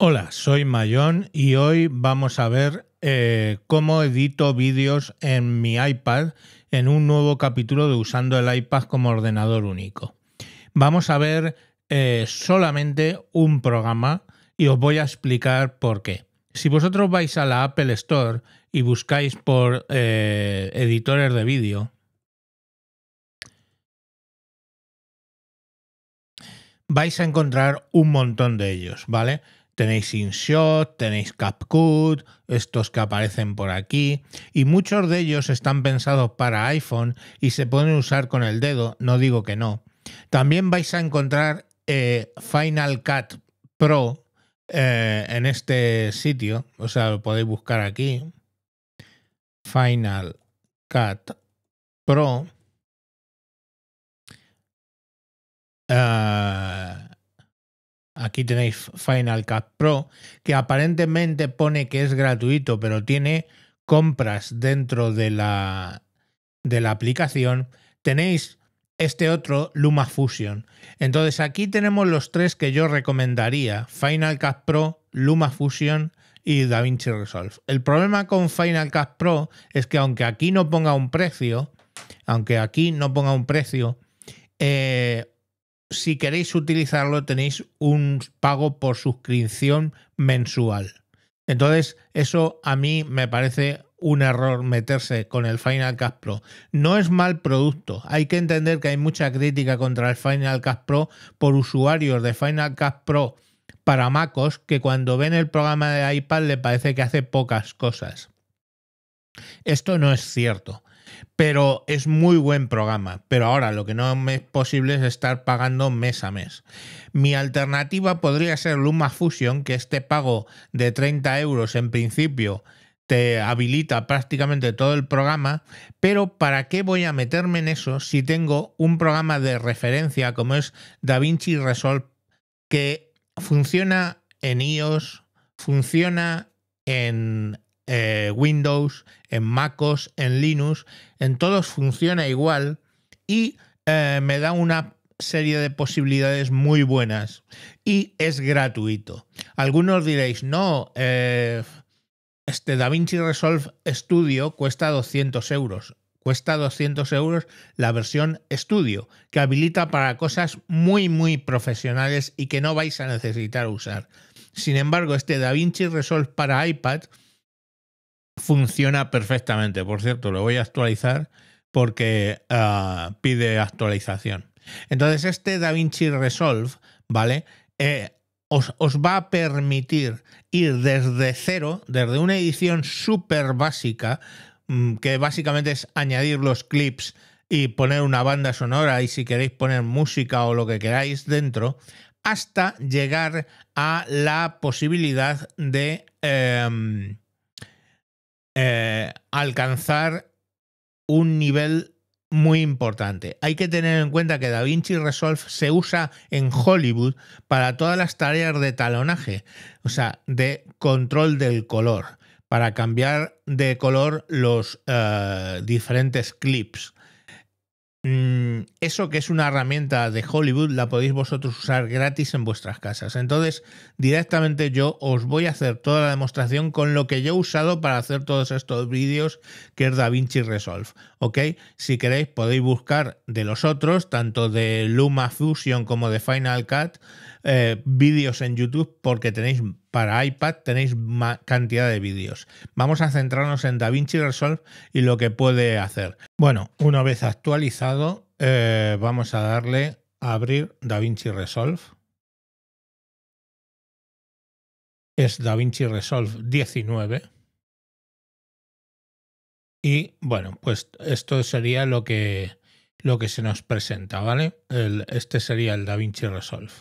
Hola, soy Mayón y hoy vamos a ver eh, cómo edito vídeos en mi iPad en un nuevo capítulo de usando el iPad como ordenador único. Vamos a ver eh, solamente un programa y os voy a explicar por qué. Si vosotros vais a la Apple Store y buscáis por eh, editores de vídeo, vais a encontrar un montón de ellos, ¿vale? Tenéis InShot, tenéis CapCut, estos que aparecen por aquí, y muchos de ellos están pensados para iPhone y se pueden usar con el dedo, no digo que no. También vais a encontrar eh, Final Cut Pro eh, en este sitio, o sea, lo podéis buscar aquí. Final Cut Pro. Ah, Aquí tenéis Final Cut Pro, que aparentemente pone que es gratuito, pero tiene compras dentro de la, de la aplicación. Tenéis este otro, Luma Entonces aquí tenemos los tres que yo recomendaría, Final Cut Pro, Luma y DaVinci Resolve. El problema con Final Cut Pro es que aunque aquí no ponga un precio, aunque aquí no ponga un precio, eh, si queréis utilizarlo tenéis un pago por suscripción mensual. Entonces, eso a mí me parece un error meterse con el Final Cut Pro. No es mal producto. Hay que entender que hay mucha crítica contra el Final Cut Pro por usuarios de Final Cut Pro para MacOS que cuando ven el programa de iPad le parece que hace pocas cosas. Esto no es cierto. Pero es muy buen programa. Pero ahora lo que no me es posible es estar pagando mes a mes. Mi alternativa podría ser LumaFusion, que este pago de 30 euros en principio te habilita prácticamente todo el programa, pero ¿para qué voy a meterme en eso si tengo un programa de referencia como es DaVinci Resolve que funciona en iOS, funciona en eh, Windows, en MacOS, en Linux, en todos funciona igual y eh, me da una serie de posibilidades muy buenas y es gratuito. Algunos diréis, no, eh, este DaVinci Resolve Studio cuesta 200 euros. Cuesta 200 euros la versión Studio, que habilita para cosas muy, muy profesionales y que no vais a necesitar usar. Sin embargo, este DaVinci Resolve para iPad funciona perfectamente. Por cierto, lo voy a actualizar porque ah, pide actualización. Entonces, este DaVinci Resolve, ¿vale? Eh, os, va a permitir ir desde cero, desde una edición súper básica, mm, que básicamente es añadir los clips y poner una banda sonora y si queréis poner música o lo que queráis dentro, hasta llegar a la posibilidad de... Em, eh, alcanzar un nivel muy importante. Hay que tener en cuenta que DaVinci Resolve se usa en Hollywood para todas las tareas de talonaje, o sea, de control del color, para cambiar de color los eh, diferentes clips. Mm, eso que es una herramienta de Hollywood la podéis vosotros usar gratis en vuestras casas. Entonces, directamente yo os voy a hacer toda la demostración con lo que yo he usado para hacer todos estos vídeos que es DaVinci Resolve. ¿Ok? Si queréis podéis buscar de los otros, tanto de Luma Fusion como de Final Cut, eh, vídeos en YouTube porque tenéis para iPad tenéis cantidad de vídeos. Vamos a centrarnos en DaVinci Resolve y lo que puede hacer. Bueno, una vez actualizado, eh, vamos a darle a abrir DaVinci Resolve. Es DaVinci Resolve 19. Y bueno, pues esto sería lo que, lo que se nos presenta, ¿vale? este sería el DaVinci Resolve.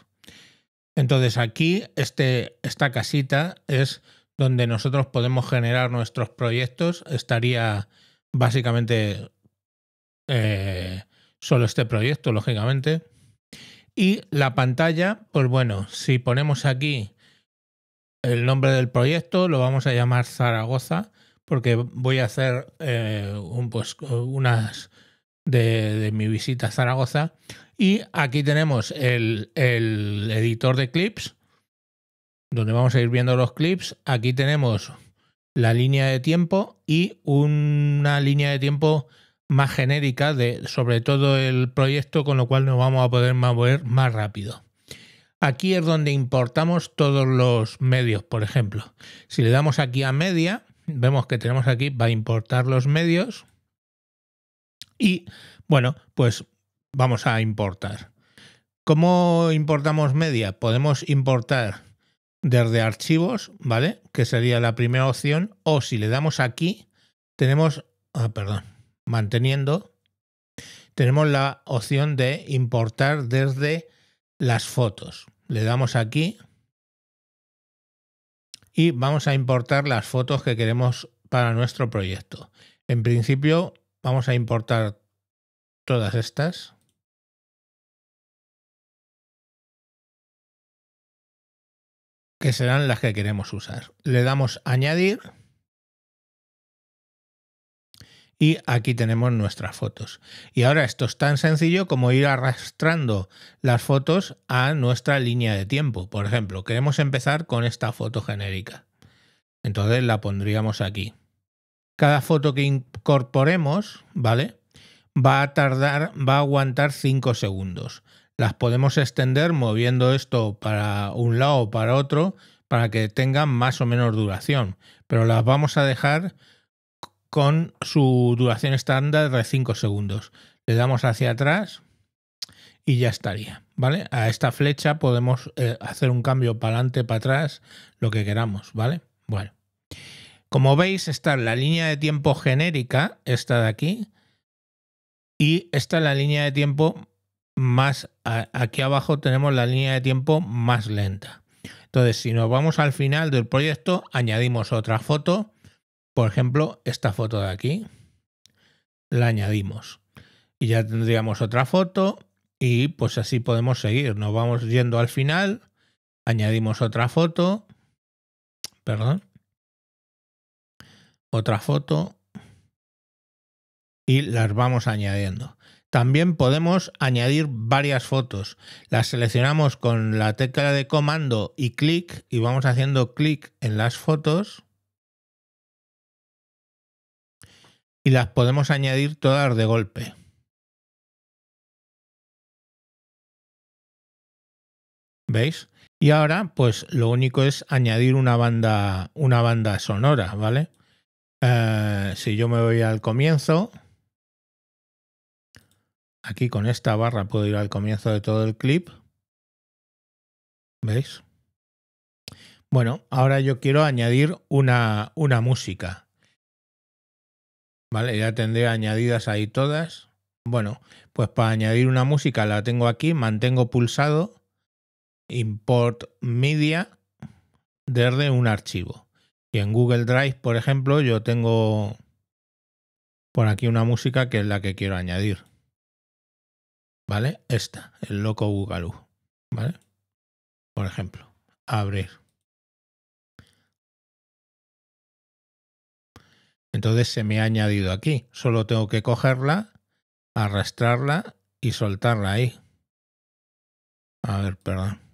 Entonces aquí este, esta casita es donde nosotros podemos generar nuestros proyectos. Estaría básicamente eh, solo este proyecto, lógicamente. Y la pantalla, pues bueno, si ponemos aquí el nombre del proyecto, lo vamos a llamar Zaragoza, porque voy a hacer eh, un, pues, unas de, mi visita a Zaragoza. Y aquí tenemos el, el editor de clips, donde vamos a ir viendo los clips. Aquí tenemos la línea de tiempo y una línea de tiempo más genérica de sobre todo el proyecto, con lo cual nos vamos a poder mover más rápido. Aquí es donde importamos todos los medios, por ejemplo. Si le damos aquí a media, vemos que tenemos aquí va a importar los medios y bueno, pues vamos a importar. ¿Cómo importamos media? Podemos importar desde archivos, ¿vale? Que sería la primera opción. O si le damos aquí, tenemos, ah, perdón, manteniendo, tenemos la opción de importar desde las fotos. Le damos aquí y vamos a importar las fotos que queremos para nuestro proyecto. En principio Vamos a importar todas estas. Que serán las que queremos usar. Le damos añadir. Y aquí tenemos nuestras fotos. Y ahora esto es tan sencillo como ir arrastrando las fotos a nuestra línea de tiempo. Por ejemplo, queremos empezar con esta foto genérica. Entonces la pondríamos aquí. Cada foto que incorporemos, ¿vale? Va a tardar, va a aguantar 5 segundos. Las podemos extender moviendo esto para un lado o para otro para que tengan más o menos duración, pero las vamos a dejar con su duración estándar de 5 segundos. Le damos hacia atrás y ya estaría, ¿vale? A esta flecha podemos eh, hacer un cambio para adelante, para atrás, lo que queramos, ¿vale? Bueno, como veis, está la línea de tiempo genérica, esta de aquí, y esta es la línea de tiempo más, aquí abajo tenemos la línea de tiempo más lenta. Entonces, si nos vamos al final del proyecto, añadimos otra foto, por ejemplo, esta foto de aquí, la añadimos. Y ya tendríamos otra foto y pues así podemos seguir. Nos vamos yendo al final, añadimos otra foto, perdón, otra foto y las vamos añadiendo. También podemos añadir varias fotos. Las seleccionamos con la tecla de comando y clic y vamos haciendo clic en las fotos. Y las podemos añadir todas de golpe. ¿Veis? Y ahora, pues lo único es añadir una banda, una banda sonora, ¿vale? Eh, si yo me voy al comienzo, aquí con esta barra puedo ir al comienzo de todo el clip. ¿Veis? Bueno, ahora yo quiero añadir una, una música. Vale, ya tendré añadidas ahí todas. Bueno, pues para añadir una música la tengo aquí, mantengo pulsado import media desde un archivo. Y en Google Drive, por ejemplo, yo tengo por aquí una música que es la que quiero añadir. ¿Vale? Esta, el loco Google. ¿Vale? Por ejemplo, abrir. Entonces se me ha añadido aquí. Solo tengo que cogerla, arrastrarla y soltarla ahí. A ver, perdón.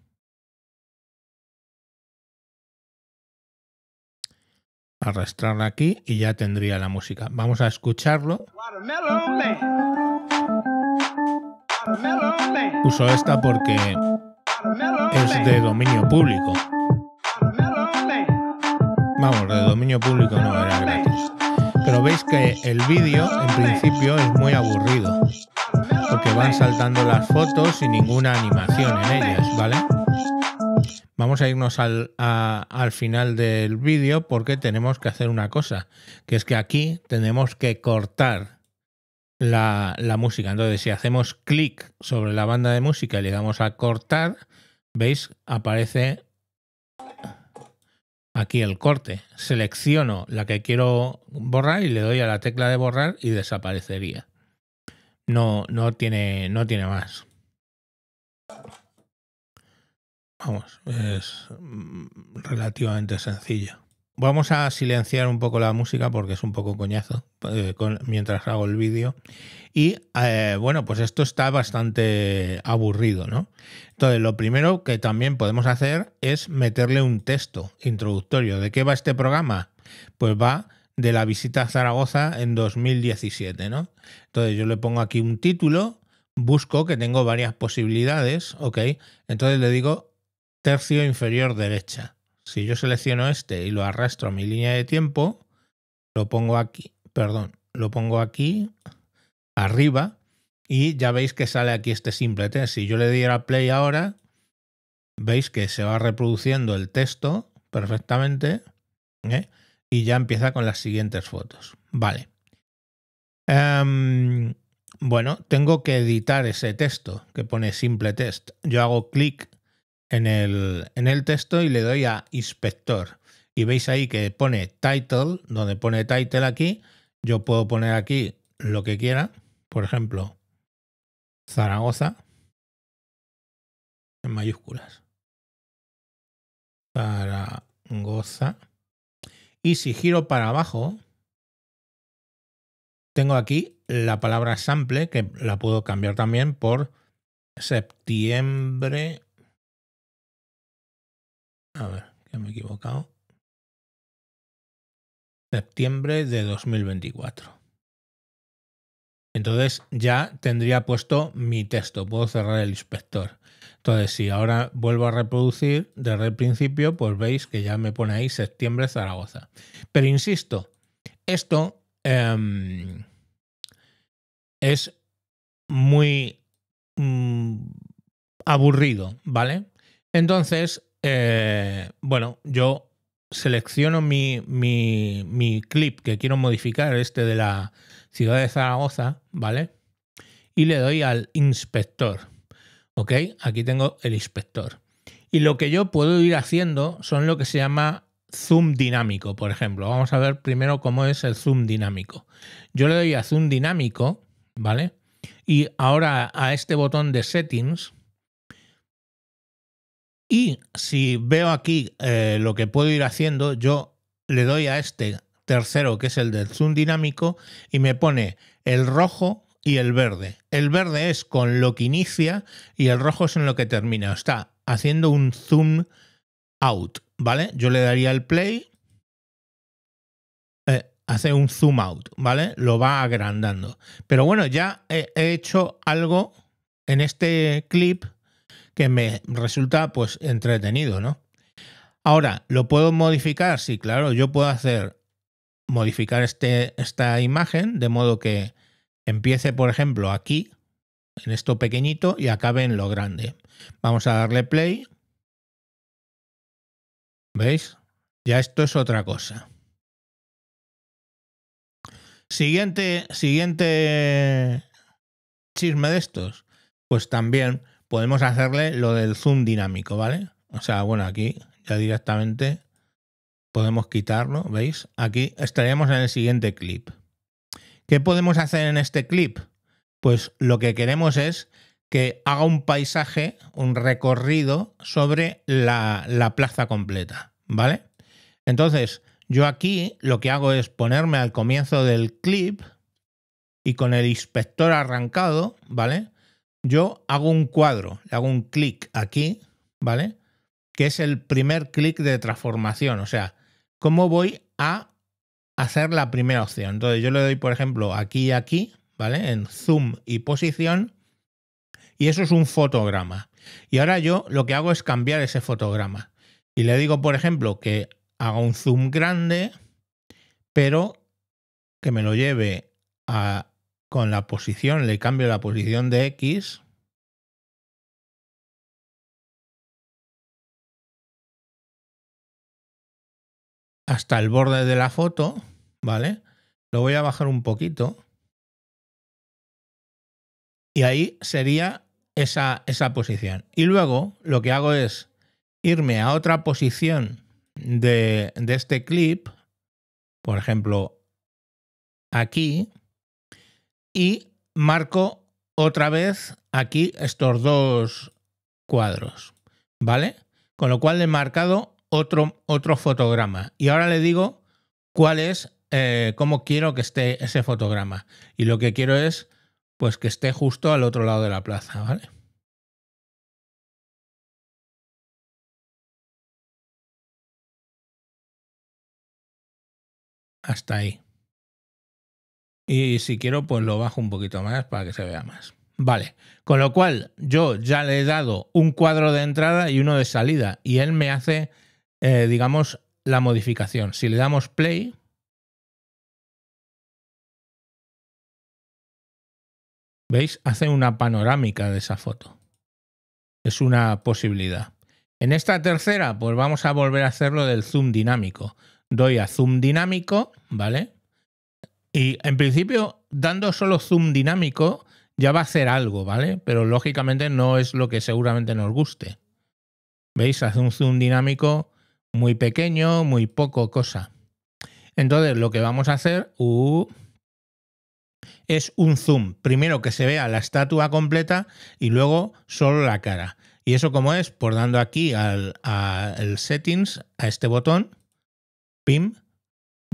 arrastrarla aquí y ya tendría la música. Vamos a escucharlo. Uso esta porque es de dominio público. Vamos, de dominio público no era gratis. Pero veis que el vídeo en principio es muy aburrido. Porque van saltando las fotos y ninguna animación en ellas, ¿vale? Vamos a irnos al, final del vídeo porque tenemos que hacer una cosa, que es que aquí tenemos que cortar la, música. Entonces, si hacemos clic sobre la banda de música y le damos a cortar, veis, aparece aquí el corte. Selecciono la que quiero borrar y le doy a la tecla de borrar y desaparecería. No, no tiene, no tiene más. Vamos, es mm, relativamente sencillo. Vamos a silenciar un poco la música porque es un poco coñazo eh, mientras hago el vídeo. Y eh, bueno, pues esto está bastante aburrido, ¿no? Entonces, lo primero que también podemos hacer es meterle un texto introductorio. ¿De qué va este programa? Pues va de la visita a Zaragoza en 2017, ¿no? Entonces yo le pongo aquí un título, busco que tengo varias posibilidades, ¿ok? Entonces le digo tercio inferior derecha. Si yo selecciono este y lo arrastro a mi línea de tiempo, lo pongo aquí, perdón, lo pongo aquí arriba y ya veis que sale aquí este simple test. Si yo le diera play ahora, veis que se va reproduciendo el texto perfectamente ¿eh? y ya empieza con las siguientes fotos. Vale. Em, bueno, tengo que editar ese texto que pone simple test. Yo hago clic en el, texto y le doy a inspector. Y veis ahí que pone title, donde pone title aquí, yo puedo poner aquí lo que quiera, por ejemplo, Zaragoza, en mayúsculas. Zaragoza. Y si giro para abajo, tengo aquí la palabra sample, que la puedo cambiar también por septiembre a ver, que me he equivocado. Septiembre de 2024. Entonces ya tendría puesto mi texto, puedo cerrar el inspector. Entonces si ahora vuelvo a reproducir desde el principio, pues veis que ya me pone ahí septiembre Zaragoza. Pero insisto, esto em, es muy mm, aburrido, ¿vale? Entonces eh, bueno, yo selecciono mi, mi, clip que quiero modificar, este de la ciudad de Zaragoza, ¿vale? Y le doy al inspector, ¿ok? Aquí tengo el inspector. Y lo que yo puedo ir haciendo son lo que se llama zoom dinámico, por ejemplo. Vamos a ver primero cómo es el zoom dinámico. Yo le doy a zoom dinámico, ¿vale? Y ahora a este botón de settings, y si veo aquí eh, lo que puedo ir haciendo, yo le doy a este tercero, que es el del zoom dinámico, y me pone el rojo y el verde. El verde es con lo que inicia y el rojo es en lo que termina. Está haciendo un zoom out, ¿vale? Yo le daría el play, eh, hace un zoom out, ¿vale? Lo va agrandando. Pero bueno, ya he hecho algo en este clip que me resulta pues entretenido, ¿no? Ahora, ¿lo puedo modificar? Sí, claro, yo puedo hacer modificar este, esta imagen de modo que empiece, por ejemplo, aquí, en esto pequeñito, y acabe en lo grande. Vamos a darle play. ¿Veis? Ya esto es otra cosa. Siguiente, siguiente chisme de estos. Pues también podemos hacerle lo del zoom dinámico, ¿vale? O sea, bueno, aquí ya directamente podemos quitarlo, ¿veis? Aquí estaríamos en el siguiente clip. ¿Qué podemos hacer en este clip? Pues lo que queremos es que haga un paisaje, un recorrido sobre la, la plaza completa, ¿vale? Entonces, yo aquí lo que hago es ponerme al comienzo del clip y con el inspector arrancado, ¿vale? yo hago un cuadro, le hago un clic aquí, ¿vale? Que es el primer clic de transformación, o sea, cómo voy a hacer la primera opción. Entonces yo le doy, por ejemplo, aquí y aquí, ¿vale? En zoom y posición, y eso es un fotograma. Y ahora yo lo que hago es cambiar ese fotograma. Y le digo, por ejemplo, que haga un zoom grande, pero que me lo lleve a con la posición, le cambio la posición de X. hasta el borde de la foto, ¿vale? Lo voy a bajar un poquito. Y ahí sería esa, esa posición. Y luego lo que hago es irme a otra posición de, de este clip, por ejemplo, aquí, y marco otra vez aquí estos dos cuadros, ¿vale? Con lo cual le he marcado otro, otro fotograma y ahora le digo cuál es, eh, cómo quiero que esté ese fotograma. Y lo que quiero es, pues, que esté justo al otro lado de la plaza, ¿vale? Hasta ahí. Y si quiero, pues lo bajo un poquito más para que se vea más. Vale, con lo cual yo ya le he dado un cuadro de entrada y uno de salida y él me hace, eh, digamos, la modificación. Si le damos play... ¿Veis? Hace una panorámica de esa foto. Es una posibilidad. En esta tercera, pues vamos a volver a hacerlo del zoom dinámico. Doy a zoom dinámico, ¿vale? Y en principio, dando solo zoom dinámico, ya va a hacer algo, ¿vale? Pero lógicamente no es lo que seguramente nos guste. ¿Veis? Hace un zoom dinámico muy pequeño, muy poco cosa. Entonces, lo que vamos a hacer es un zoom. Primero que se vea la estatua completa y luego solo la cara. Y eso como es, por dando aquí al, settings, a este botón, PIM,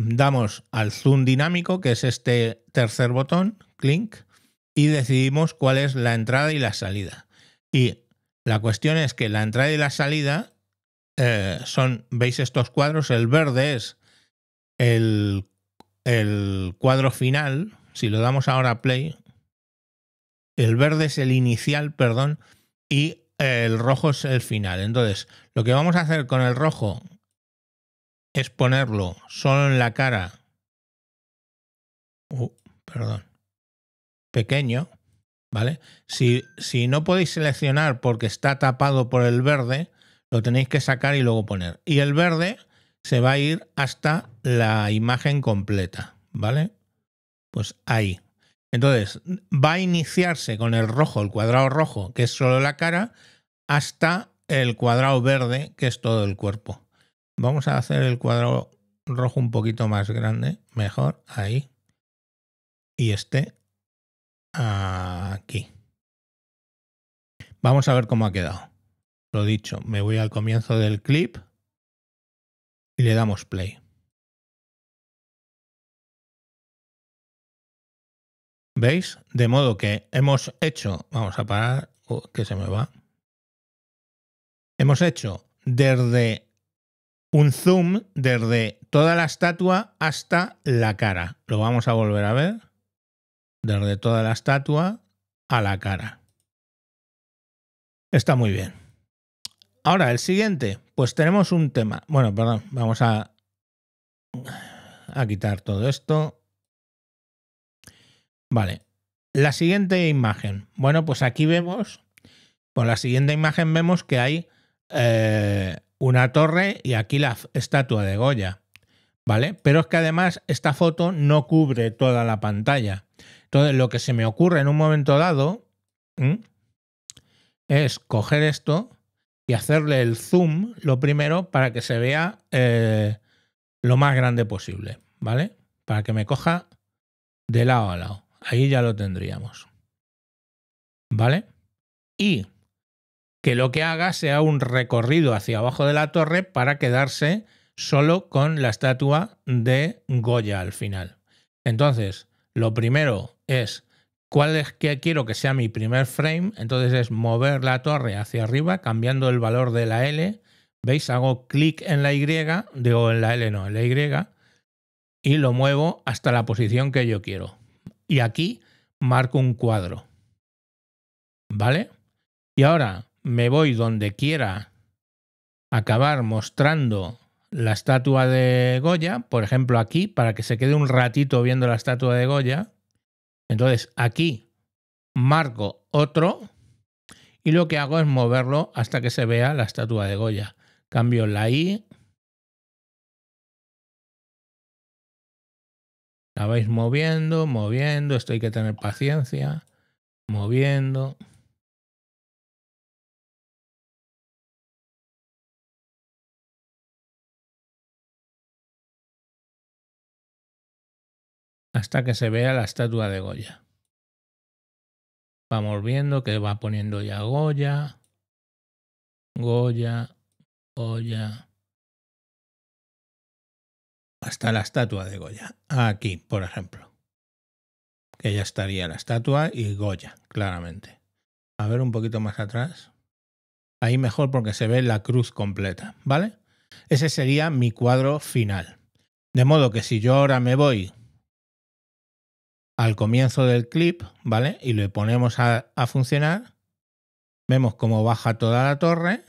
damos al zoom dinámico, que es este tercer botón, clink, y decidimos cuál es la entrada y la salida. Y la cuestión es que la entrada y la salida eh, son, veis estos cuadros, el verde es el, el cuadro final, si lo damos ahora a play, el verde es el inicial, perdón, y el rojo es el final. Entonces, lo que vamos a hacer con el rojo es ponerlo solo en la cara, uh, perdón, pequeño, ¿vale? Si, si no podéis seleccionar porque está tapado por el verde, lo tenéis que sacar y luego poner. Y el verde se va a ir hasta la imagen completa, ¿vale? Pues ahí. Entonces, va a iniciarse con el rojo, el cuadrado rojo, que es solo la cara, hasta el cuadrado verde, que es todo el cuerpo. Vamos a hacer el cuadro rojo un poquito más grande, mejor, ahí. Y este aquí. Vamos a ver cómo ha quedado. Lo dicho, me voy al comienzo del clip y le damos play. ¿Veis? De modo que hemos hecho, vamos a parar, oh, que se me va. Hemos hecho desde un zoom desde toda la estatua hasta la cara. Lo vamos a volver a ver. Desde toda la estatua a la cara. Está muy bien. Ahora, el siguiente. Pues tenemos un tema. Bueno, perdón, vamos a, a quitar todo esto. Vale. La siguiente imagen. Bueno, pues aquí vemos, Por la siguiente imagen vemos que hay eh, una torre y aquí la estatua de Goya, ¿vale? Pero es que además esta foto no cubre toda la pantalla. Entonces lo que se me ocurre en un momento dado es coger esto y hacerle el zoom lo primero para que se vea eh, lo más grande posible, ¿vale? Para que me coja de lado a lado. Ahí ya lo tendríamos. ¿Vale? Y que lo que haga sea un recorrido hacia abajo de la torre para quedarse solo con la estatua de Goya al final. Entonces, lo primero es cuál es que quiero que sea mi primer frame, entonces es mover la torre hacia arriba cambiando el valor de la L. ¿Veis? Hago clic en la Y, digo en la L no, en la Y, y lo muevo hasta la posición que yo quiero. Y aquí marco un cuadro. ¿Vale? Y ahora me voy donde quiera acabar mostrando la estatua de Goya, por ejemplo aquí, para que se quede un ratito viendo la estatua de Goya. Entonces aquí marco otro y lo que hago es moverlo hasta que se vea la estatua de Goya. Cambio la I. La vais moviendo, moviendo, esto hay que tener paciencia, moviendo. hasta que se vea la estatua de Goya. Vamos viendo que va poniendo ya Goya, Goya, Goya, hasta la estatua de Goya. Aquí, por ejemplo. Que ya estaría la estatua y Goya, claramente. A ver un poquito más atrás. Ahí mejor porque se ve la cruz completa, ¿vale? Ese sería mi cuadro final. De modo que si yo ahora me voy al comienzo del clip, ¿vale? Y le ponemos a, funcionar. Vemos cómo baja toda la torre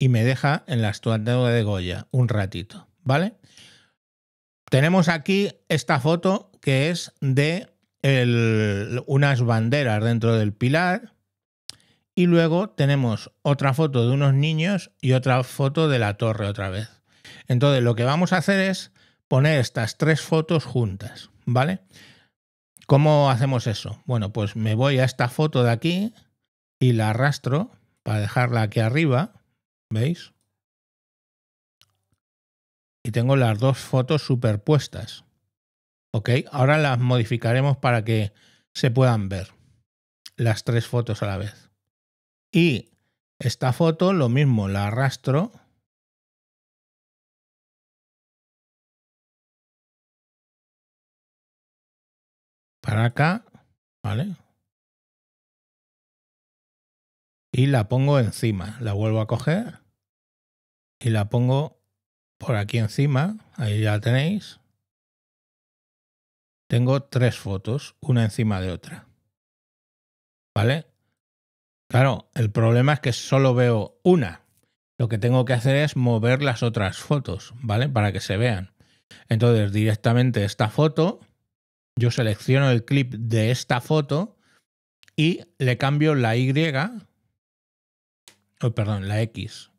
y me deja en la estatua de Goya un ratito, ¿vale? Tenemos aquí esta foto que es de unas banderas dentro del pilar y luego tenemos otra foto de unos niños y otra foto de la torre otra vez. Entonces lo que vamos a hacer es poner estas tres fotos juntas, ¿vale? ¿Cómo hacemos eso? Bueno, pues me voy a esta foto de aquí y la arrastro para dejarla aquí arriba, ¿veis? Y tengo las dos fotos superpuestas. Ok, ahora las modificaremos para que se puedan ver las tres fotos a la vez. Y esta foto, lo mismo, la arrastro para acá, ¿vale? Y la pongo encima, la vuelvo a coger y la pongo por aquí encima, ahí ya la tenéis. Tengo tres fotos, una encima de otra. ¿Vale? Claro, el problema es que solo veo una. Lo que tengo que hacer es mover las otras fotos, ¿vale? Para que se vean. Entonces, directamente esta foto yo selecciono el clip de esta foto y le cambio la Y, oh, perdón, la X.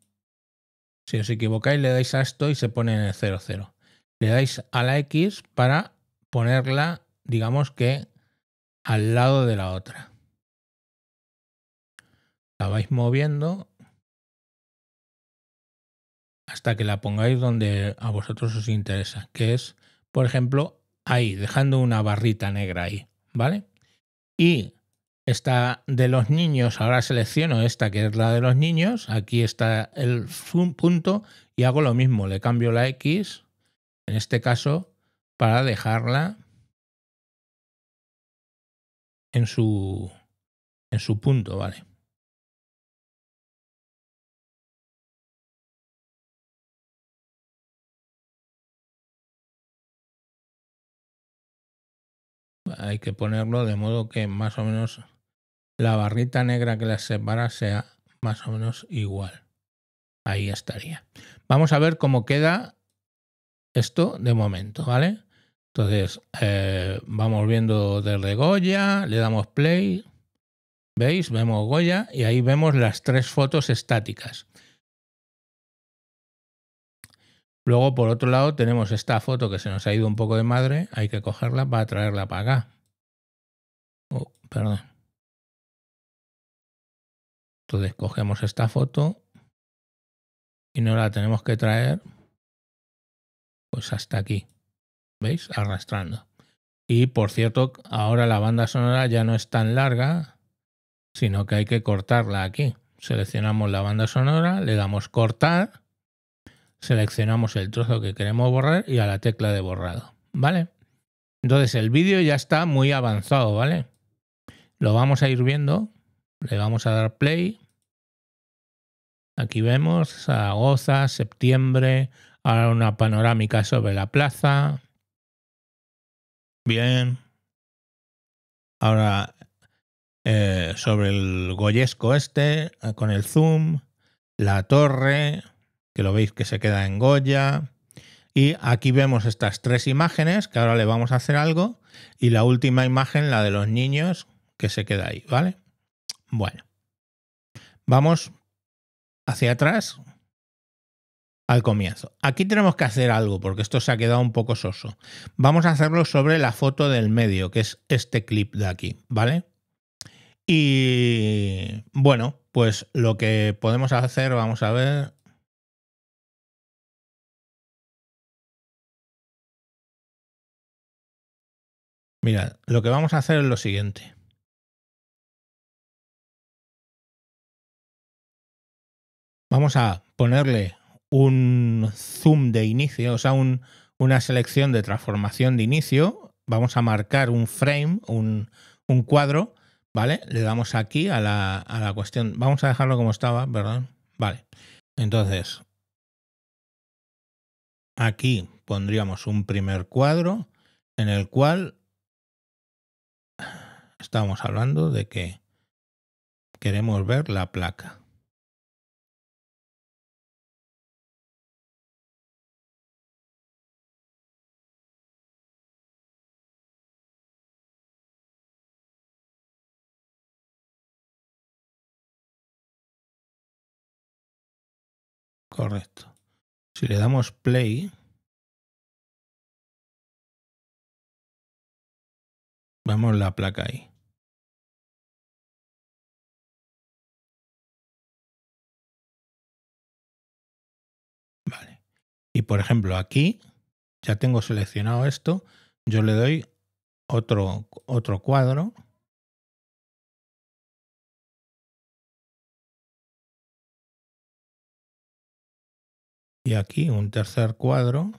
Si os equivocáis le dais a esto y se pone en el 00. Le dais a la X para ponerla, digamos que al lado de la otra. La vais moviendo hasta que la pongáis donde a vosotros os interesa, que es, por ejemplo, ahí, dejando una barrita negra ahí, ¿vale? Y esta de los niños, ahora selecciono esta que es la de los niños, aquí está el punto y hago lo mismo, le cambio la X, en este caso, para dejarla en su, en su punto, ¿vale? hay que ponerlo de modo que más o menos la barrita negra que las separa sea más o menos igual. Ahí estaría. Vamos a ver cómo queda esto de momento, ¿vale? Entonces, eh, vamos viendo desde Goya, le damos play, ¿veis? Vemos Goya y ahí vemos las tres fotos estáticas. Luego, por otro lado, tenemos esta foto que se nos ha ido un poco de madre. Hay que cogerla para traerla para acá. Oh, perdón. Entonces cogemos esta foto y no la tenemos que traer pues hasta aquí. ¿Veis? Arrastrando. Y por cierto, ahora la banda sonora ya no es tan larga, sino que hay que cortarla aquí. Seleccionamos la banda sonora, le damos cortar seleccionamos el trozo que queremos borrar y a la tecla de borrado, ¿vale? Entonces el vídeo ya está muy avanzado, ¿vale? Lo vamos a ir viendo, le vamos a dar play. Aquí vemos Zaragoza, septiembre, ahora una panorámica sobre la plaza. Bien. Ahora eh, sobre el Goyesco este, con el zoom, la torre, que lo veis que se queda en Goya. Y aquí vemos estas tres imágenes, que ahora le vamos a hacer algo. Y la última imagen, la de los niños, que se queda ahí, ¿vale? Bueno, vamos hacia atrás al comienzo. Aquí tenemos que hacer algo porque esto se ha quedado un poco soso. Vamos a hacerlo sobre la foto del medio, que es este clip de aquí, ¿vale? Y bueno, pues lo que podemos hacer, vamos a ver, Mira, lo que vamos a hacer es lo siguiente. Vamos a ponerle un zoom de inicio, o sea, una selección de transformación de inicio. Vamos a marcar un frame, un, cuadro, ¿vale? Le damos aquí a la, a la cuestión. Vamos a dejarlo como estaba, ¿verdad? Vale. Entonces, aquí pondríamos un primer cuadro en el cual Estamos hablando de que queremos ver la placa. Correcto. Si le damos play, Vemos la placa ahí. Vale. Y por ejemplo, aquí ya tengo seleccionado esto. Yo le doy otro, otro cuadro. Y aquí un tercer cuadro.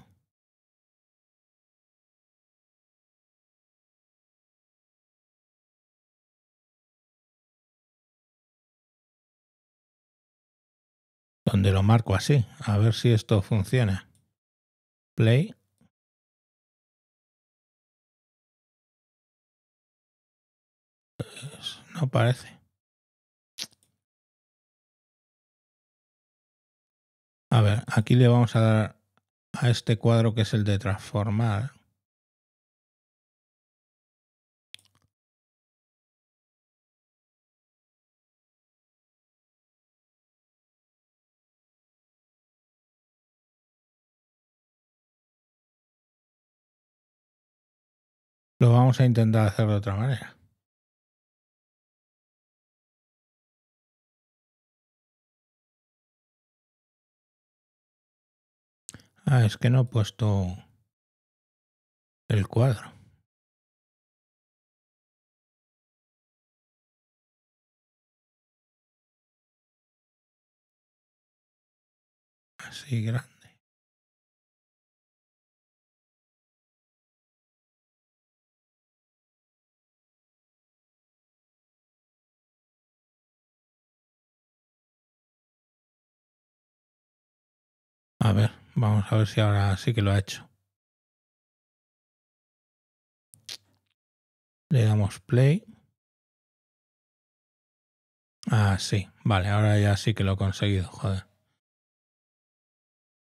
donde lo marco así, a ver si esto funciona. Play. Pues, no parece. A ver, aquí le vamos a dar a este cuadro que es el de transformar. Lo vamos a intentar hacer de otra manera. Ah, es que no he puesto el cuadro. Así grande. A ver, vamos a ver si ahora sí que lo ha hecho. Le damos play. Ah, sí. Vale, ahora ya sí que lo he conseguido, joder.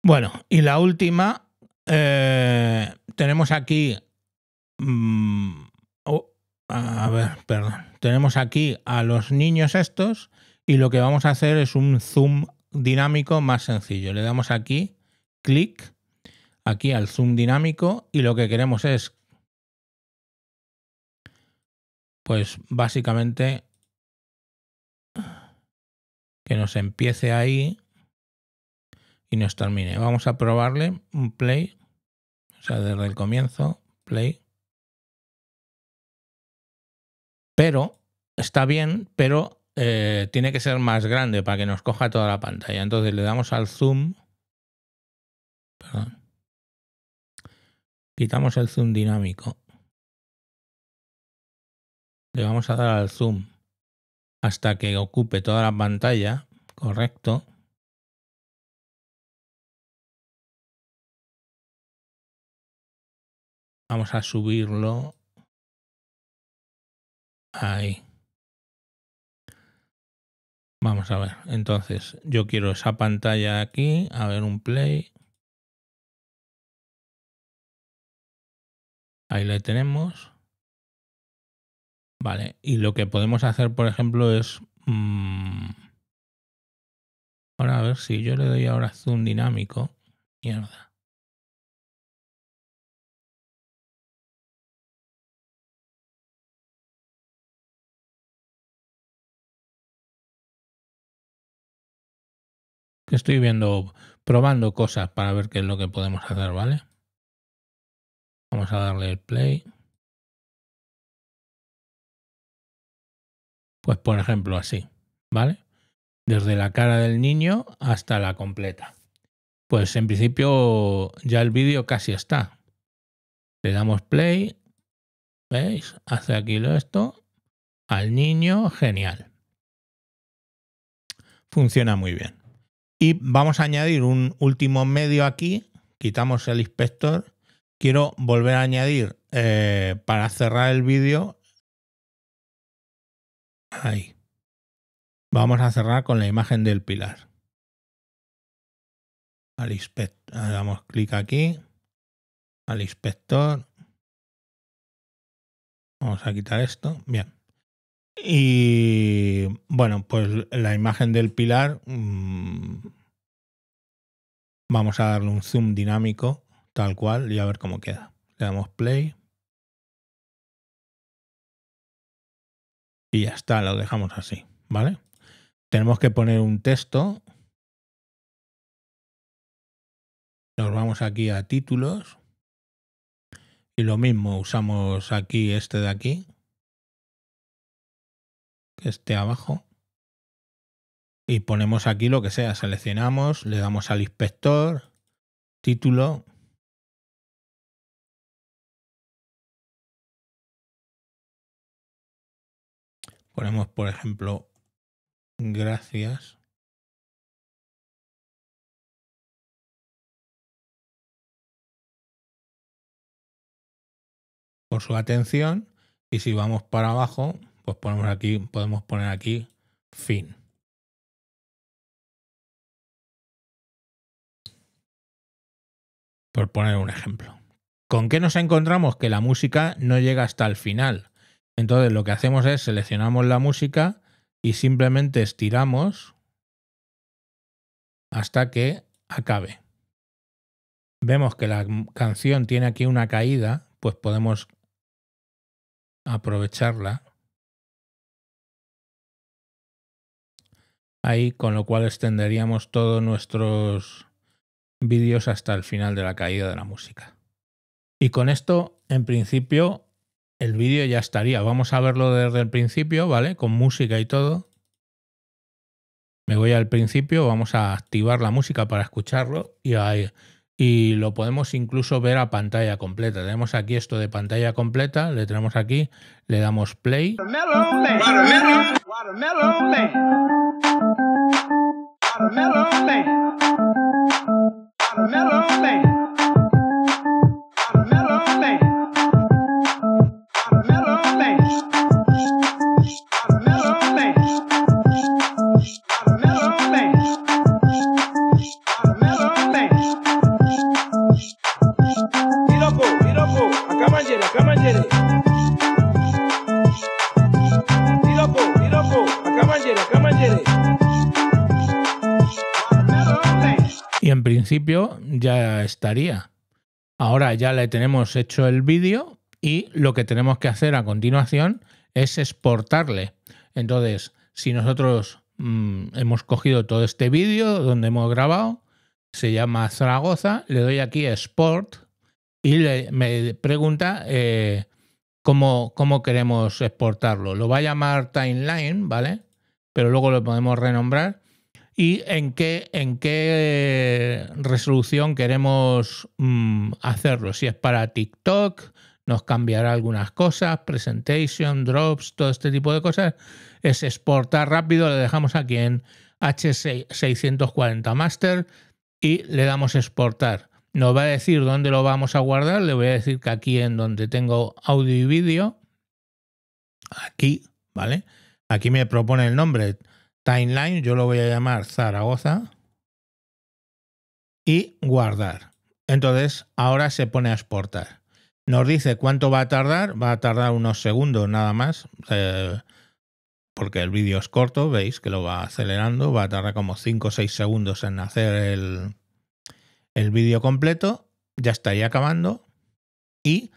Bueno, y la última. Eh, tenemos aquí. Mm, oh, a ver, perdón. Tenemos aquí a los niños estos. Y lo que vamos a hacer es un zoom dinámico más sencillo. Le damos aquí, clic, aquí al zoom dinámico y lo que queremos es, pues básicamente, que nos empiece ahí y nos termine. Vamos a probarle un play, o sea, desde el comienzo, play. Pero, está bien, pero eh, tiene que ser más grande para que nos coja toda la pantalla. Entonces le damos al zoom. Perdón. Quitamos el zoom dinámico. Le vamos a dar al zoom hasta que ocupe toda la pantalla. Correcto. Vamos a subirlo. Ahí. Vamos a ver, entonces yo quiero esa pantalla aquí, a ver un play. Ahí la tenemos. Vale, y lo que podemos hacer, por ejemplo, es... Mm, ahora a ver si yo le doy ahora zoom dinámico. Mierda. estoy viendo, probando cosas para ver qué es lo que podemos hacer, ¿vale? Vamos a darle el play. Pues por ejemplo así, ¿vale? Desde la cara del niño hasta la completa. Pues en principio ya el vídeo casi está. Le damos play. ¿Veis? Hace aquí lo esto. Al niño, genial. Funciona muy bien. Y vamos a añadir un último medio aquí, quitamos el inspector. Quiero volver a añadir eh, para cerrar el vídeo. Ahí. Vamos a cerrar con la imagen del pilar. Al inspector, damos clic aquí. Al inspector. Vamos a quitar esto. Bien. Y bueno, pues la imagen del pilar, mm, vamos a darle un zoom dinámico tal cual y a ver cómo queda. Le damos play. Y ya está, lo dejamos así, ¿vale? Tenemos que poner un texto. Nos vamos aquí a títulos. Y lo mismo, usamos aquí este de aquí este abajo. Y ponemos aquí lo que sea, seleccionamos, le damos al inspector, título. Ponemos, por ejemplo, gracias. por su atención y si vamos para abajo pues ponemos aquí, podemos poner aquí fin. Por poner un ejemplo. ¿Con qué nos encontramos? Que la música no llega hasta el final. Entonces lo que hacemos es seleccionamos la música y simplemente estiramos hasta que acabe. Vemos que la canción tiene aquí una caída, pues podemos aprovecharla ahí, con lo cual extenderíamos todos nuestros vídeos hasta el final de la caída de la música. Y con esto, en principio, el vídeo ya estaría. Vamos a verlo desde el principio, ¿vale? Con música y todo. Me voy al principio, vamos a activar la música para escucharlo y, ahí, y lo podemos incluso ver a pantalla completa. Tenemos aquí esto de pantalla completa, le tenemos aquí, le damos play. I'm a mellow man. I'm a mellow man. Ahora ya le tenemos hecho el vídeo y lo que tenemos que hacer a continuación es exportarle. Entonces, si nosotros mm, hemos cogido todo este vídeo donde hemos grabado, se llama Zaragoza, le doy aquí Export y le, me pregunta eh, cómo, cómo queremos exportarlo. Lo va a llamar Timeline, ¿vale? Pero luego lo podemos renombrar y en qué, en qué eh, resolución queremos mm, hacerlo. Si es para TikTok, nos cambiará algunas cosas, presentation, drops, todo este tipo de cosas. Es exportar rápido, le dejamos aquí en H640 Master y le damos exportar. Nos va a decir dónde lo vamos a guardar, le voy a decir que aquí en donde tengo audio y vídeo, aquí, ¿vale? Aquí me propone el nombre, timeline, yo lo voy a llamar Zaragoza, y guardar. Entonces, ahora se pone a exportar. Nos dice cuánto va a tardar, va a tardar unos segundos nada más, eh, porque el vídeo es corto, veis que lo va acelerando, va a tardar como 5 o 6 segundos en hacer el, el vídeo completo, ya estaría acabando y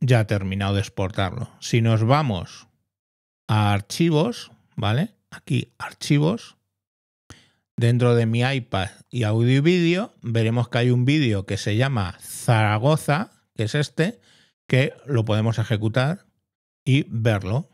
ya ha terminado de exportarlo. Si nos vamos a archivos, ¿vale? Aquí archivos. Dentro de mi iPad y audio y vídeo veremos que hay un vídeo que se llama Zaragoza, que es este, que lo podemos ejecutar y verlo.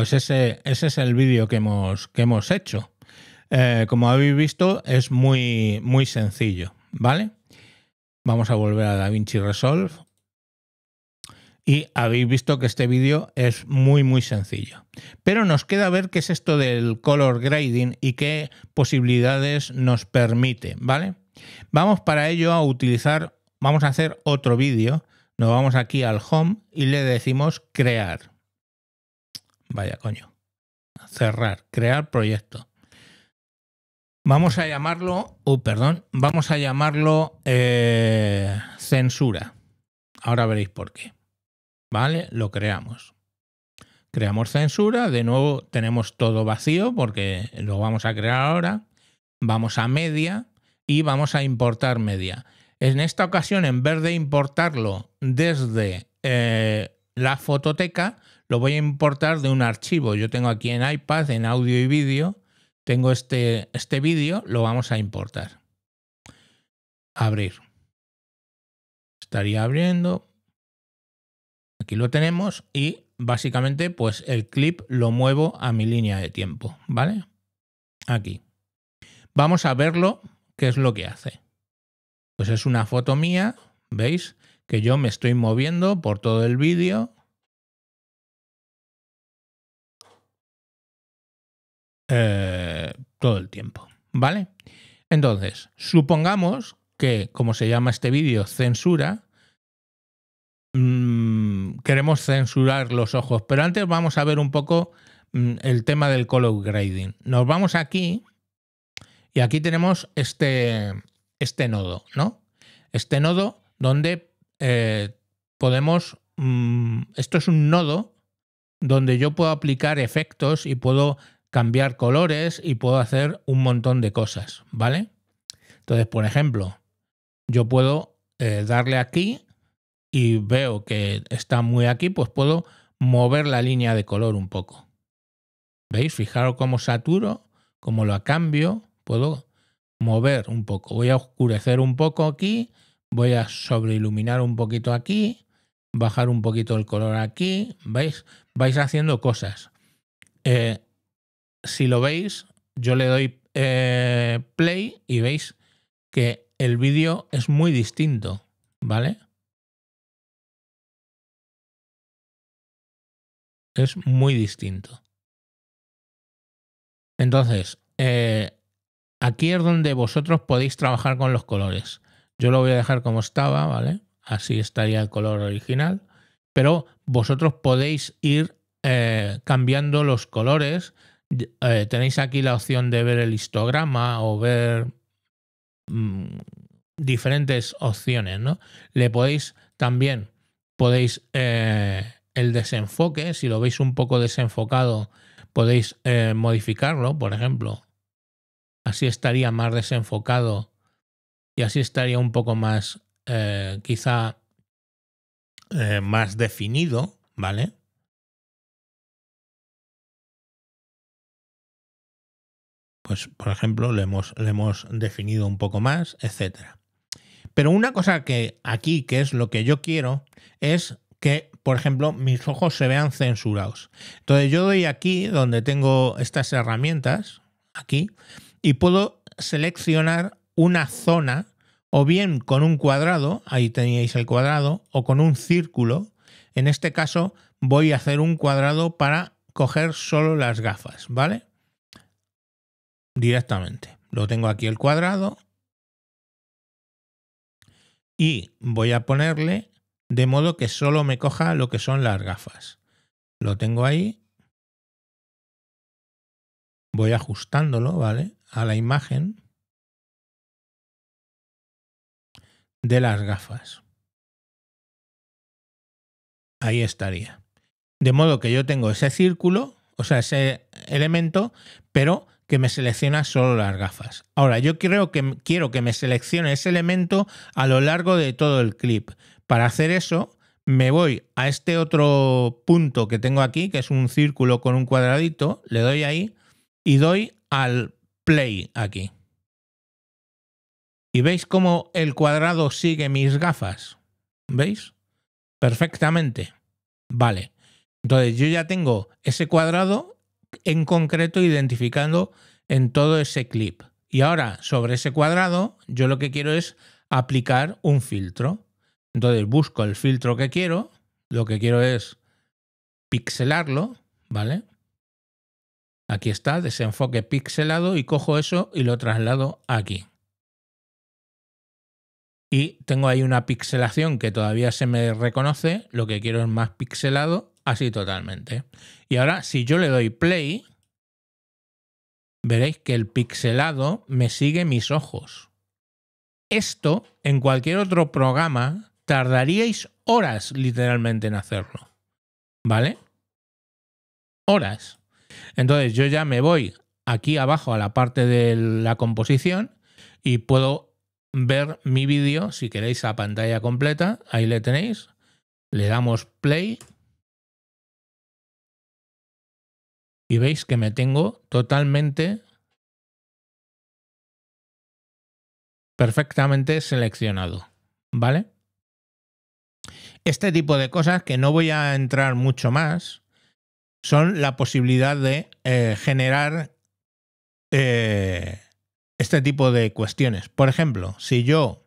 pues ese, es el vídeo que hemos, que hemos hecho. Eh, como habéis visto, es muy, muy sencillo, ¿vale? Vamos a volver a DaVinci Resolve. Y habéis visto que este vídeo es muy, muy sencillo. Pero nos queda ver qué es esto del color grading y qué posibilidades nos permite, ¿vale? Vamos para ello a utilizar, vamos a hacer otro vídeo. Nos vamos aquí al Home y le decimos Crear. Vaya coño. Cerrar, crear proyecto. Vamos a llamarlo, uh, perdón, vamos a llamarlo eh, censura. Ahora veréis por qué. ¿Vale? Lo creamos. Creamos censura, de nuevo tenemos todo vacío porque lo vamos a crear ahora. Vamos a media y vamos a importar media. En esta ocasión, en vez de importarlo desde eh, la fototeca, lo voy a importar de un archivo. Yo tengo aquí en iPad, en audio y vídeo, tengo este, este vídeo, lo vamos a importar. Abrir. Estaría abriendo. Aquí lo tenemos y básicamente pues el clip lo muevo a mi línea de tiempo, ¿vale? Aquí. Vamos a verlo, qué es lo que hace. Pues es una foto mía, ¿veis? Que yo me estoy moviendo por todo el vídeo, Eh, todo el tiempo, ¿vale? Entonces, supongamos que, como se llama este vídeo, censura, mm, queremos censurar los ojos, pero antes vamos a ver un poco mm, el tema del color grading. Nos vamos aquí y aquí tenemos este, este nodo, ¿no? Este nodo donde eh, podemos... Mm, esto es un nodo donde yo puedo aplicar efectos y puedo cambiar colores y puedo hacer un montón de cosas, ¿vale? Entonces, por ejemplo, yo puedo eh, darle aquí y veo que está muy aquí, pues puedo mover la línea de color un poco. ¿Veis? Fijaros cómo saturo, cómo lo cambio, puedo mover un poco. Voy a oscurecer un poco aquí, voy a sobreiluminar un poquito aquí, bajar un poquito el color aquí, ¿veis? Vais haciendo cosas. Eh, si lo veis, yo le doy eh, play y veis que el vídeo es muy distinto, ¿vale? Es muy distinto. Entonces, eh, aquí es donde vosotros podéis trabajar con los colores. Yo lo voy a dejar como estaba, ¿vale? Así estaría el color original. Pero vosotros podéis ir eh, cambiando los colores eh, tenéis aquí la opción de ver el histograma o ver mm, diferentes opciones, ¿no? Le podéis también, podéis eh, el desenfoque, si lo veis un poco desenfocado, podéis eh, modificarlo, por ejemplo. Así estaría más desenfocado y así estaría un poco más, quizá, más definido, ¿vale? pues por ejemplo, le hemos, hemos definido un poco más, etcétera. Pero una cosa que aquí, que es lo que yo quiero, es que, por ejemplo, mis ojos se vean censurados. Entonces yo doy aquí, donde tengo estas herramientas, aquí, y puedo seleccionar una zona, o bien con un cuadrado, ahí teníais el cuadrado, o con un círculo. En este caso voy a hacer un cuadrado para coger solo las gafas, ¿vale? directamente. Lo tengo aquí el cuadrado y voy a ponerle de modo que solo me coja lo que son las gafas. Lo tengo ahí. Voy ajustándolo, ¿vale? A la imagen de las gafas. Ahí estaría. De modo que yo tengo ese círculo, o sea, ese elemento, pero que me selecciona solo las gafas. Ahora, yo creo que quiero que me seleccione ese elemento a lo largo de todo el clip. Para hacer eso, me voy a este otro punto que tengo aquí, que es un círculo con un cuadradito, le doy ahí y doy al play aquí. ¿Y veis cómo el cuadrado sigue mis gafas? ¿Veis? Perfectamente. Vale. Entonces yo ya tengo ese cuadrado en concreto identificando en todo ese clip. Y ahora, sobre ese cuadrado, yo lo que quiero es aplicar un filtro. Entonces busco el filtro que quiero, lo que quiero es pixelarlo, ¿vale? Aquí está, desenfoque pixelado y cojo eso y lo traslado aquí. Y tengo ahí una pixelación que todavía se me reconoce, lo que quiero es más pixelado así totalmente. Y ahora, si yo le doy play, veréis que el pixelado me sigue mis ojos. Esto, en cualquier otro programa, tardaríais horas literalmente en hacerlo. ¿Vale? Horas. Entonces yo ya me voy aquí abajo a la parte de la composición y puedo ver mi vídeo si queréis a pantalla completa. Ahí le tenéis. Le damos play y veis que me tengo totalmente, perfectamente seleccionado, ¿vale? Este tipo de cosas que no voy a entrar mucho más son la posibilidad de eh, generar eh, este tipo de cuestiones. Por ejemplo, si yo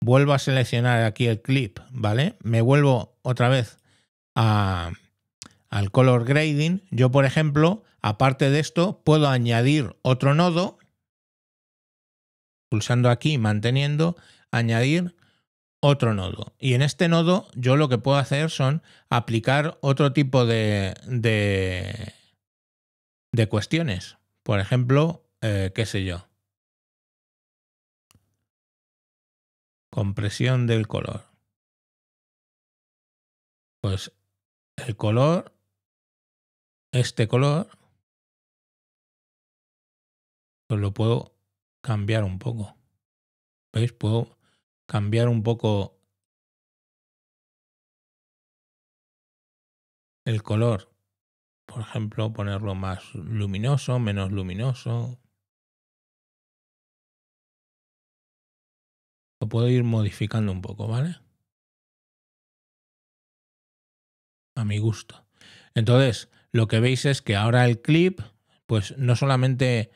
vuelvo a seleccionar aquí el clip, ¿vale? Me vuelvo otra vez a, al color grading. Yo, por ejemplo, Aparte de esto, puedo añadir otro nodo, pulsando aquí, manteniendo, añadir otro nodo. Y en este nodo yo lo que puedo hacer son aplicar otro tipo de, cuestiones. Por ejemplo, eh, qué sé yo. Compresión del color. Pues el color, este color, pues lo puedo cambiar un poco. ¿Veis? Puedo cambiar un poco el color. Por ejemplo, ponerlo más luminoso, menos luminoso. Lo puedo ir modificando un poco, ¿vale? A mi gusto. Entonces, lo que veis es que ahora el clip, pues no solamente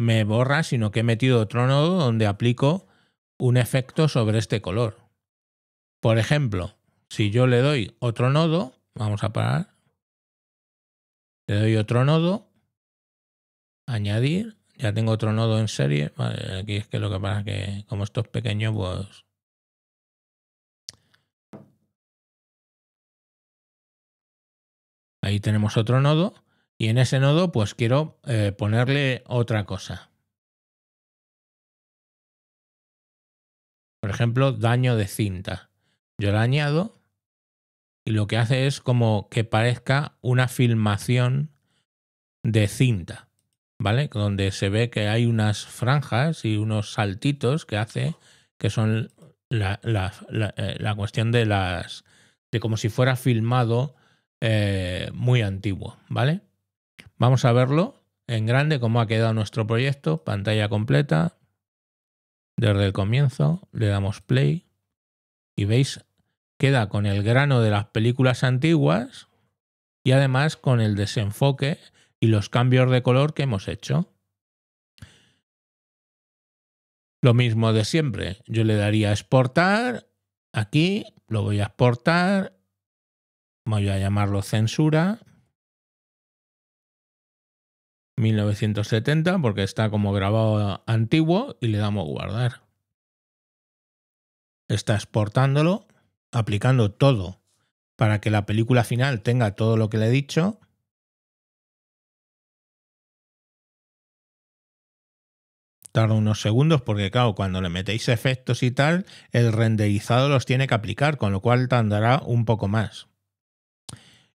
me borra, sino que he metido otro nodo donde aplico un efecto sobre este color. Por ejemplo, si yo le doy otro nodo, vamos a parar, le doy otro nodo, añadir, ya tengo otro nodo en serie, aquí es que lo que pasa es que como esto es pequeño, pues... Ahí tenemos otro nodo y en ese nodo pues quiero eh, ponerle otra cosa. Por ejemplo, daño de cinta. Yo la añado y lo que hace es como que parezca una filmación de cinta, ¿vale? Donde se ve que hay unas franjas y unos saltitos que hace que son la, eh, cuestión de las de como si fuera filmado eh, muy antiguo, ¿vale? Vamos a verlo en grande cómo ha quedado nuestro proyecto, pantalla completa, desde el comienzo, le damos play y veis, queda con el grano de las películas antiguas y además con el desenfoque y los cambios de color que hemos hecho. Lo mismo de siempre, yo le daría exportar, aquí lo voy a exportar, voy a llamarlo censura, 1970 porque está como grabado antiguo y le damos guardar. Está exportándolo, aplicando todo para que la película final tenga todo lo que le he dicho. Tarda unos segundos porque claro, cuando le metéis efectos y tal, el renderizado los tiene que aplicar, con lo cual tardará un poco más.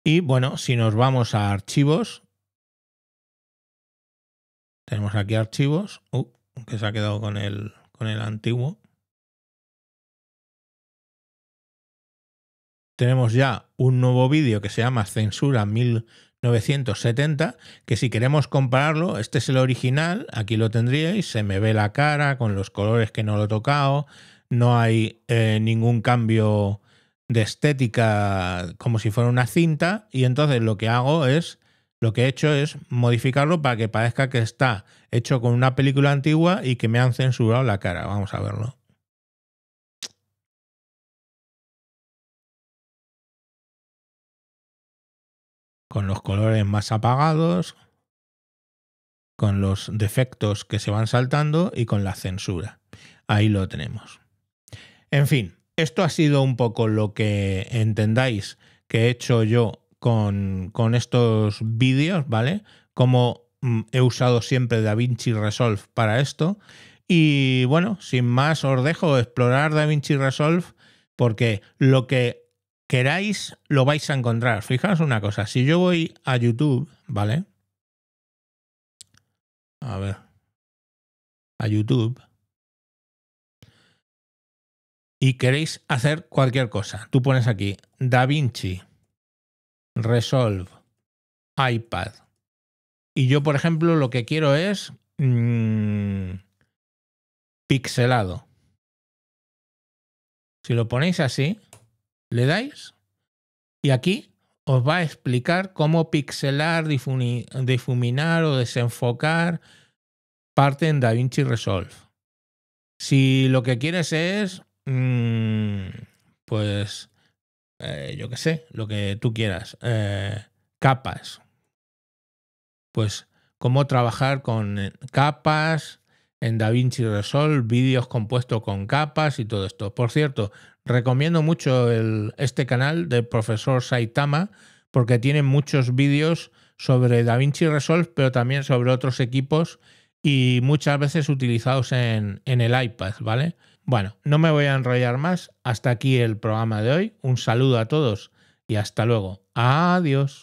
Y bueno, si nos vamos a archivos, tenemos aquí archivos, uh, que se ha quedado con el, con el antiguo. Tenemos ya un nuevo vídeo que se llama Censura 1970, que si queremos compararlo, este es el original, aquí lo tendríais, se me ve la cara con los colores que no lo he tocado, no hay eh, ningún cambio de estética como si fuera una cinta y entonces lo que hago es lo que he hecho es modificarlo para que parezca que está hecho con una película antigua y que me han censurado la cara. Vamos a verlo. Con los colores más apagados, con los defectos que se van saltando y con la censura. Ahí lo tenemos. En fin, esto ha sido un poco lo que entendáis que he hecho yo con, estos vídeos, ¿vale? Como mm, he usado siempre DaVinci Resolve para esto. Y bueno, sin más os dejo explorar DaVinci Resolve porque lo que queráis lo vais a encontrar. Fijaos una cosa, si yo voy a YouTube, ¿vale? A ver. A YouTube. Y queréis hacer cualquier cosa. Tú pones aquí DaVinci... Resolve, iPad. Y yo, por ejemplo, lo que quiero es mm, pixelado. Si lo ponéis así, le dais y aquí os va a explicar cómo pixelar, difuminar o desenfocar parte en DaVinci Resolve. Si lo que quieres es, mm, pues, eh, yo qué sé, lo que tú quieras, eh, capas. Pues cómo trabajar con eh, capas en DaVinci Resolve, vídeos compuestos con capas y todo esto. Por cierto, recomiendo mucho este canal del profesor Saitama porque tiene muchos vídeos sobre DaVinci Resolve, pero también sobre otros equipos y muchas veces utilizados en, en el iPad, ¿vale? Bueno, no me voy a enrollar más. Hasta aquí el programa de hoy. Un saludo a todos y hasta luego. Adiós.